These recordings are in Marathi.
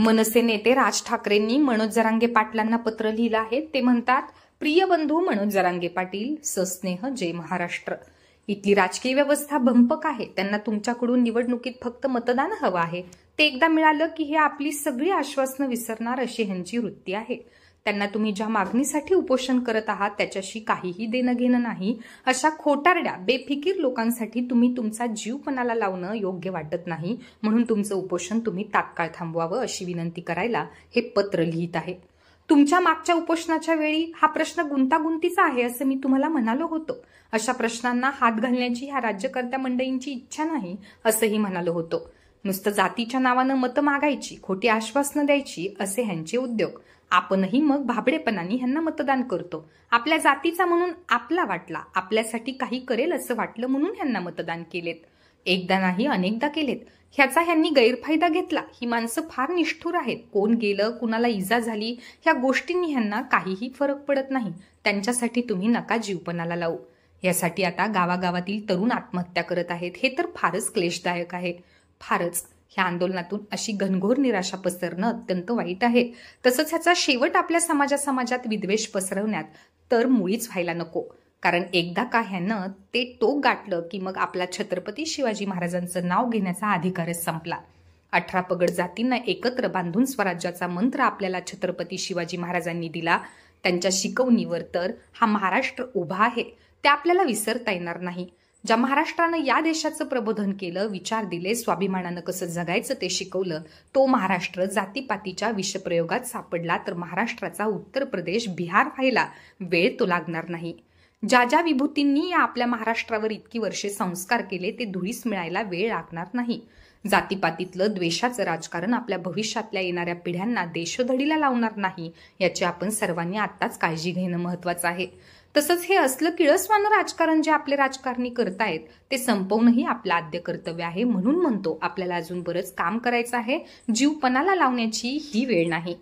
मनसे नेते राज ठाकरेंनी मनोज जरांगे पाटलांना पत्र लिहिलं आहे ते म्हणतात प्रिय बंधू मनोज जरांगे पाटील सस्नेह जय महाराष्ट्र इथली राजकीय व्यवस्था भंपक आहे त्यांना तुमच्याकडून निवडणुकीत फक्त मतदान हवं आहे ते एकदा मिळालं की हे आपली सगळी आश्वासनं विसरणार अशी ह्यांची वृत्ती आहे त्यांना तुम्ही ज्या मागणीसाठी उपोषण करत आहात त्याच्याशी काहीही देणं घेणं नाही अशा खोटारड्या बेफिकीर लोकांसाठी तुम्ही तुमचा जीव पणाला लावणं योग्य वाटत नाही म्हणून तुमचं उपोषण तुम्ही तात्काळ थांबवावं अशी विनंती करायला हे पत्र लिहित आहे तुमच्या मागच्या उपोषणाच्या वेळी हा प्रश्न गुंतागुंतीचा आहे असं मी तुम्हाला म्हणालो होतो अशा प्रश्नांना हात घालण्याची ह्या राज्यकर्त्या मंडळींची इच्छा नाही असंही म्हणालो होतो नुसतं जातीच्या नावानं मतं मागायची खोटी आश्वासनं द्यायची असे ह्यांचे उद्योग आपणही मग भाबडेपणाने ह्यांना मतदान करतो आपल्या जातीचा म्हणून आपला वाटला आपल्यासाठी काही करेल असं वाटलं म्हणून ह्यांना मतदान केलेत एकदा नाही अनेकदा केलेत ह्याचा ह्यांनी गैरफायदा घेतला ही माणसं फार निष्ठुर आहेत कोण गेलं कुणाला इजा झाली ह्या गोष्टींनी ह्यांना काहीही फरक पडत नाही त्यांच्यासाठी तुम्ही नका जीवपणाला लावू यासाठी आता गावागावातील तरुण आत्महत्या करत आहेत हे तर फारच क्लेशदायक आहे फारच ह्या आंदोलनातून अशी घनघोर निराशा पसरणं अत्यंत वाईट आहे तसंच ह्याचा शेवट आपल्या समाजा समाजात विद्वेष पसरवण्यात तर मुळीच व्हायला नको कारण एकदा का ह्यानं ते टोक गाठलं की मग आपला छत्रपती शिवाजी महाराजांचं नाव घेण्याचा अधिकारच संपला अठरा पगड जातींना एकत्र बांधून स्वराज्याचा मंत्र आपल्याला छत्रपती शिवाजी महाराजांनी दिला त्यांच्या शिकवणीवर तर हा महाराष्ट्र उभा आहे ते आपल्याला विसरता येणार नाही ज्या महाराष्ट्रानं या देशाचं प्रबोधन केलं विचार दिले स्वाभिमानानं कसं जगायचं ते शिकवलं तो महाराष्ट्र जातीपातीच्या विषप्रयोगात सापडला तर महाराष्ट्राचा उत्तर प्रदेश बिहार व्हायला वेळ तो लागणार नाही ज्या ज्या विभूतींनी या आपल्या महाराष्ट्रावर इतकी वर्षे संस्कार केले ते धुळीस मिळायला वेळ लागणार नाही जातीपातीतलं द्वेषाचं राजकारण आपल्या भविष्यातल्या येणाऱ्या पिढ्यांना देशोधडीला लावणार नाही याची आपण सर्वांनी आत्ताच काळजी घेणं महत्वाचं आहे तसंच हे असलं किळसवान राजकारण जे आपले राजकारणी करतायत ते संपवूनही आपलं आद्य कर्तव्य आहे म्हणून म्हणतो आपल्याला अजून बरंच काम करायचं आहे जीव पणाला लावण्याची ही वेळ नाही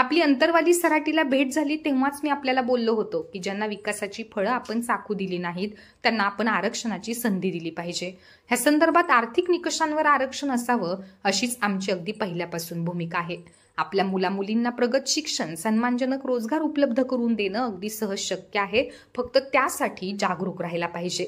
आपली अंतरवाली सराटीला भेट झाली तेव्हाच मी आपल्याला बोललो होतो की ज्यांना विकासाची फळं आपण चाकू दिली नाहीत त्यांना आपण आरक्षणाची संधी दिली पाहिजे ह्या संदर्भात आर्थिक निकषांवर आरक्षण असावं अशीच आमची अगदी पहिल्यापासून भूमिका आहे आपल्या मुलामुलींना प्रगत शिक्षण सन्मानजनक रोजगार उपलब्ध करून देणं अगदी सहज शक्य आहे फक्त त्यासाठी जागरूक राहायला पाहिजे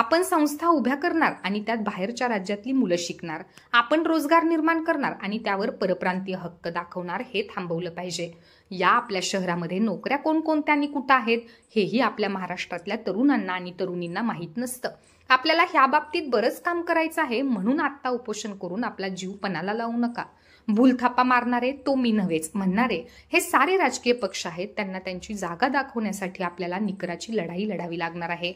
आपण संस्था उभ्या करणार आणि त्यात बाहेरच्या राज्यातली मुलं शिकणार आपण रोजगार निर्माण करणार आणि त्यावर परप्रांतीय हक्क दाखवणार हे थांबवलं पाहिजे या आपल्या शहरामध्ये नोकऱ्या कोणकोणत्या आणि कुठं आहेत हेही आपल्या महाराष्ट्रातल्या तरुणांना आणि तरुणींना माहीत नसतं आपल्याला ह्या बाबतीत बरंच काम करायचं आहे म्हणून आत्ता उपोषण करून आपला जीव पणाला लावू नका भूलथापा मारणारे तो मी नव्हेच म्हणणारे हे सारे राजकीय पक्ष आहेत त्यांना त्यांची जागा दाखवण्यासाठी आपल्याला निकराची लढाई लढावी लागणार आहे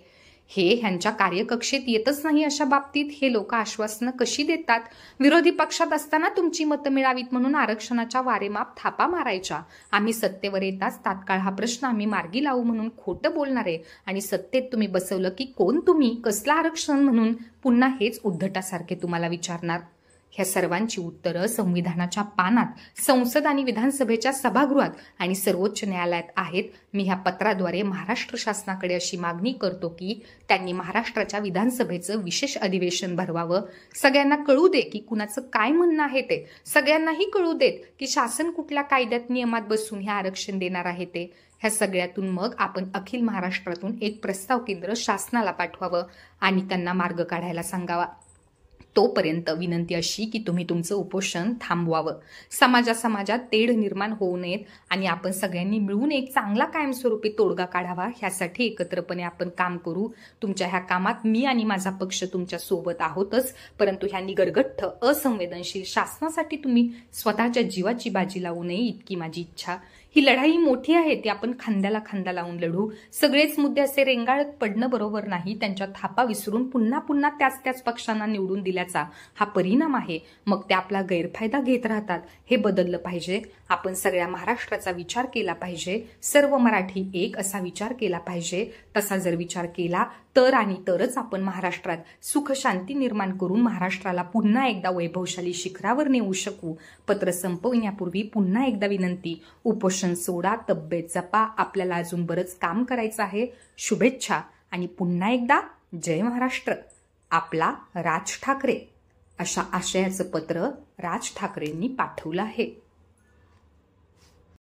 हे ह्यांच्या कार्यकक्षेत येतच नाही अशा बाबतीत हे लोक आश्वासनं कशी देतात विरोधी पक्षात असताना तुमची मतं मिळावीत म्हणून आरक्षणाच्या वारेमाप थापा मारायच्या आम्ही सत्तेवर येताच तात्काळ हा प्रश्न आम्ही मार्गी लावू म्हणून खोटं आहे आणि सत्तेत तुम्ही बसवलं की कोण तुम्ही कसलं आरक्षण म्हणून पुन्हा हेच उद्धटासारखे तुम्हाला विचारणार ह्या सर्वांची उत्तरं संविधानाच्या पानात संसद आणि विधानसभेच्या सभागृहात आणि सर्वोच्च न्यायालयात आहेत मी ह्या पत्राद्वारे महाराष्ट्र शासनाकडे अशी मागणी करतो की त्यांनी महाराष्ट्राच्या विधानसभेचं विशेष अधिवेशन भरवावं सगळ्यांना कळू दे की कुणाचं काय म्हणणं आहे ते सगळ्यांनाही कळू देत की शासन कुठल्या कायद्यात नियमात बसून हे आरक्षण देणार आहे ते ह्या सगळ्यातून मग आपण अखिल महाराष्ट्रातून एक प्रस्ताव केंद्र शासनाला पाठवावं आणि त्यांना मार्ग काढायला सांगावा तोपर्यंत विनंती अशी की तुम्ही तुमचं उपोषण थांबवावं समाजा समाजात तेढ निर्माण होऊ नयेत आणि आपण सगळ्यांनी मिळून एक चांगला कायमस्वरूपी तोडगा काढावा ह्यासाठी एकत्रपणे आपण काम करू तुमच्या ह्या कामात मी आणि माझा पक्ष तुमच्या सोबत आहोतच परंतु ह्या निगरगठ्ठ असंवेदनशील शासनासाठी तुम्ही स्वतःच्या जीवाची बाजी लावू नये इतकी माझी इच्छा ही लढाई मोठी आहे ती आपण खांद्याला खांदा लावून लढू सगळेच मुद्दे असे रेंगाळत पडणं बरोबर नाही त्यांच्या थापा विसरून पुन्हा पुन्हा त्याच त्याच पक्षांना निवडून दिल्या करण्याचा हा परिणाम आहे मग ते आपला गैरफायदा घेत राहतात हे बदललं पाहिजे आपण सगळ्या महाराष्ट्राचा विचार केला पाहिजे सर्व मराठी एक असा विचार केला पाहिजे तसा जर विचार केला तर आणि तरच आपण महाराष्ट्रात सुख शांती निर्माण करून महाराष्ट्राला पुन्हा एकदा वैभवशाली शिखरावर नेऊ शकू पत्र संपवण्यापूर्वी पुन्हा एकदा विनंती उपोषण सोडा तब्येत जपा आपल्याला अजून बरंच काम करायचं आहे शुभेच्छा आणि पुन्हा एकदा जय महाराष्ट्र आपला राज ठाकरे अशा आशयाचं पत्र राज ठाकरेंनी पाठवलं आहे